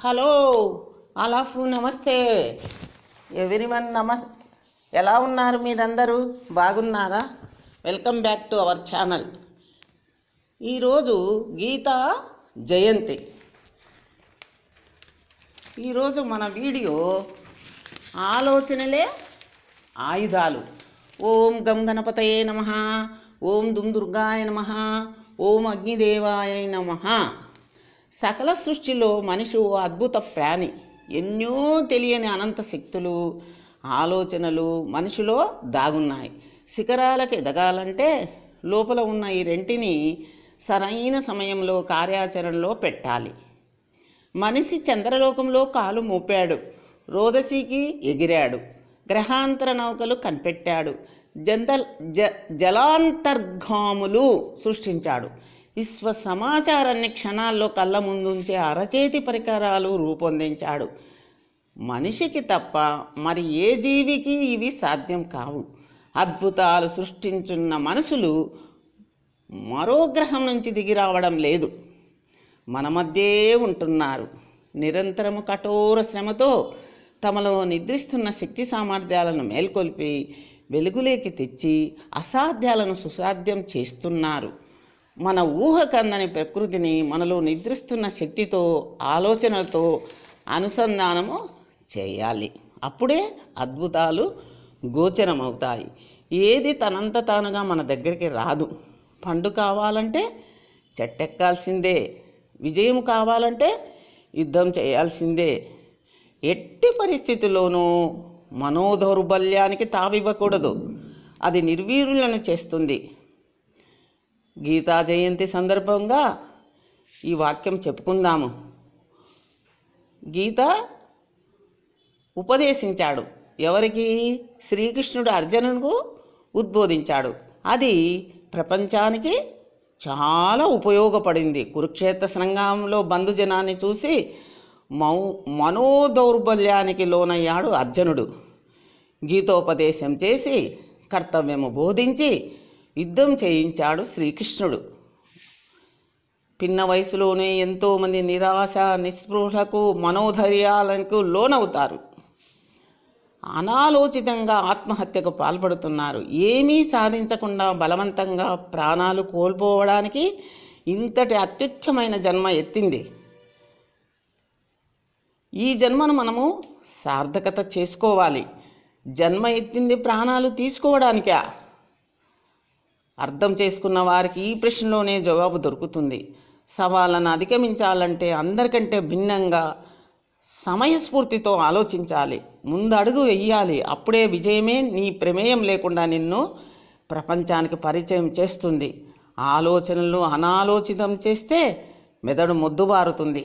hello అలాఫు నమస్తే one నమస్ ఎలా ఉన్నారు మీరందరూ బాగున్నారా welcome back to our channel ఈరోజు గీతా జయంతి ఈరోజు మన వీడియో ఆలోచనలే ఆయుధాలు ఓం గం గణపతయే నమ ఓం దుందుర్గాయ దుర్గాయ నమ ఓం అగ్నిదేవాయ నమ సకల సృష్టిలో మనిషి ఓ అద్భుత ప్రాణి ఎన్నో తెలియని అనంత శక్తులు ఆలోచనలు మనిషిలో దాగున్నాయి శిఖరాలకు ఎదగాలంటే లోపల ఉన్న ఈ రెంటిని సరైన సమయంలో కార్యాచరణలో పెట్టాలి మనిషి చంద్రలోకంలో కాలు మోపాడు రోదసికి ఎగిరాడు గ్రహాంతర నౌకలు కనిపెట్టాడు జంతల్ జ జలాంతర్గాములు సృష్టించాడు విశ్వ సమాచారాన్ని క్షణాల్లో కళ్ళ ముందుంచే అరచేతి పరికరాలు రూపొందించాడు మనిషికి తప్ప మరి ఏ జీవికి ఇవి సాధ్యం కావు అద్భుతాలు సృష్టించున్న మనుషులు మరో గ్రహం నుంచి దిగి రావడం లేదు మన మధ్యే ఉంటున్నారు నిరంతరము కఠోర శ్రమతో తమలో నిద్రిస్తున్న శక్తి సామర్థ్యాలను మేల్కొల్పి వెలుగులేకి తెచ్చి అసాధ్యాలను సుసాధ్యం చేస్తున్నారు మన ఊహకందని ప్రకృతిని మనలో నిద్రిస్తున్న శక్తితో ఆలోచనలతో అనుసంధానము చేయాలి అప్పుడే అద్భుతాలు గోచరమవుతాయి ఏది తనంత తానుగా మన దగ్గరికి రాదు పండు కావాలంటే చెట్టెక్కాల్సిందే విజయం కావాలంటే యుద్ధం చేయాల్సిందే ఎట్టి పరిస్థితుల్లోనూ మనోదౌర్బల్యానికి తావివ్వకూడదు అది నిర్వీరులను చేస్తుంది గీతా జయంతి సందర్భంగా ఈ వాక్యం చెప్పుకుందాము గీత ఉపదేశించాడు ఎవరికి శ్రీకృష్ణుడు అర్జునుకు ఉద్బోధించాడు అది ప్రపంచానికి చాలా ఉపయోగపడింది కురుక్షేత్ర సంఘంలో బంధుజనాన్ని చూసి మౌ మనోదౌర్బల్యానికి లోనయ్యాడు అర్జునుడు గీతోపదేశం చేసి కర్తవ్యము బోధించి యుద్ధం చేయించాడు శ్రీకృష్ణుడు పిన్న వయసులోనే ఎంతోమంది నిరాశ నిస్పృహలకు మనోధైర్యాలకు లోనవుతారు అనాలోచితంగా ఆత్మహత్యకు పాల్పడుతున్నారు ఏమీ సాధించకుండా బలవంతంగా ప్రాణాలు కోల్పోవడానికి ఇంతటి అత్యుత్తమైన జన్మ ఎత్తింది ఈ జన్మను మనము సార్థకత చేసుకోవాలి జన్మ ఎత్తింది ప్రాణాలు తీసుకోవడానికా అర్థం చేసుకున్న వారికి ఈ ప్రశ్నలోనే జవాబు దొరుకుతుంది సవాళ్ళను అధిగమించాలంటే అందరికంటే భిన్నంగా సమయస్ఫూర్తితో ఆలోచించాలి ముందడుగు వెయ్యాలి అప్పుడే విజయమే నీ ప్రమేయం లేకుండా నిన్ను ప్రపంచానికి పరిచయం చేస్తుంది ఆలోచనలు అనాలోచితం చేస్తే మెదడు మొద్దుబారుతుంది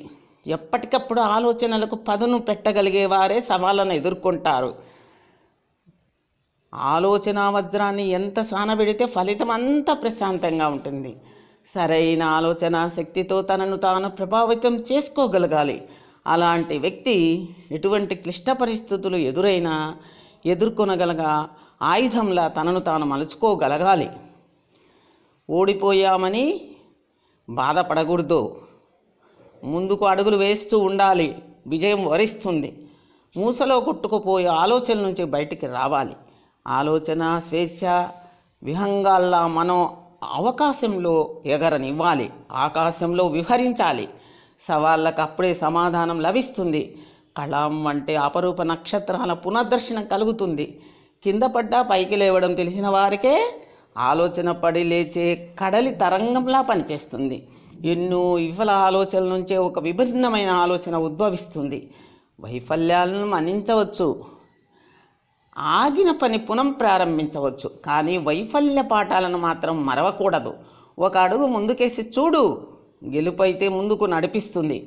ఎప్పటికప్పుడు ఆలోచనలకు పదును పెట్టగలిగే వారే సవాళ్ళను ఎదుర్కొంటారు ఆలోచన వజ్రాన్ని ఎంత సానబెడితే ఫలితం అంతా ప్రశాంతంగా ఉంటుంది సరైన ఆలోచన శక్తితో తనను తాను ప్రభావితం చేసుకోగలగాలి అలాంటి వ్యక్తి ఎటువంటి క్లిష్ట పరిస్థితులు ఎదురైనా ఎదుర్కొనగలగా ఆయుధంలా తనను తాను మలుచుకోగలగాలి ఓడిపోయామని బాధపడకూడదు ముందుకు అడుగులు వేస్తూ ఉండాలి విజయం వరిస్తుంది మూసలో కొట్టుకుపోయే ఆలోచన నుంచి బయటికి రావాలి ఆలోచన స్వేచ్ఛ విహంగాల్లా మనం అవకాశంలో ఎగరనివ్వాలి ఆకాశంలో విహరించాలి సవాళ్ళకు అప్పుడే సమాధానం లభిస్తుంది కళాం అంటే అపరూప నక్షత్రాల పునర్దర్శనం కలుగుతుంది కింద పడ్డా పైకి లేవడం తెలిసిన వారికే ఆలోచన పడి లేచే కడలి తరంగంలా పనిచేస్తుంది ఎన్నో విఫల ఆలోచనల నుంచే ఒక విభిన్నమైన ఆలోచన ఉద్భవిస్తుంది వైఫల్యాలను మన్నించవచ్చు ఆగిన పని పునం ప్రారంభించవచ్చు కానీ వైఫల్య పాఠాలను మాత్రం మరవకూడదు ఒక అడుగు ముందుకేసి చూడు గెలుపైతే ముందుకు నడిపిస్తుంది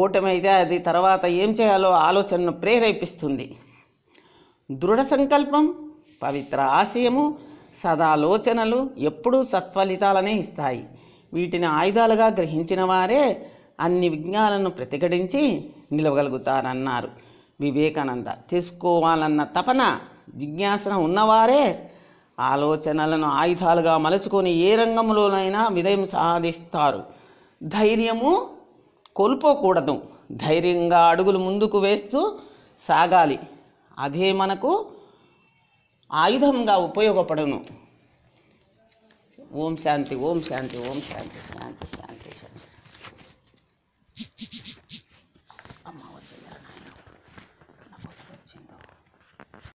ఓటమైతే అది తర్వాత ఏం చేయాలో ఆలోచనను ప్రేరేపిస్తుంది దృఢ సంకల్పం పవిత్ర ఆశయము సదాలోచనలు ఎప్పుడూ సత్ఫలితాలనే ఇస్తాయి వీటిని ఆయుధాలుగా గ్రహించిన వారే అన్ని విజ్ఞానాలను ప్రతిఘటించి నిలవగలుగుతారన్నారు వివేకానంద తెలుసుకోవాలన్న తపన జిజ్ఞాసన ఉన్నవారే ఆలోచనలను ఆయుధాలుగా మలుచుకొని ఏ రంగంలోనైనా విజయం సాధిస్తారు ధైర్యము కోల్పోకూడదు ధైర్యంగా అడుగులు ముందుకు వేస్తూ సాగాలి అదే మనకు ఆయుధంగా ఉపయోగపడును ఓం శాంతి ఓం శాంతి ఓం శాంతి శాంతి శాంతి శాంతి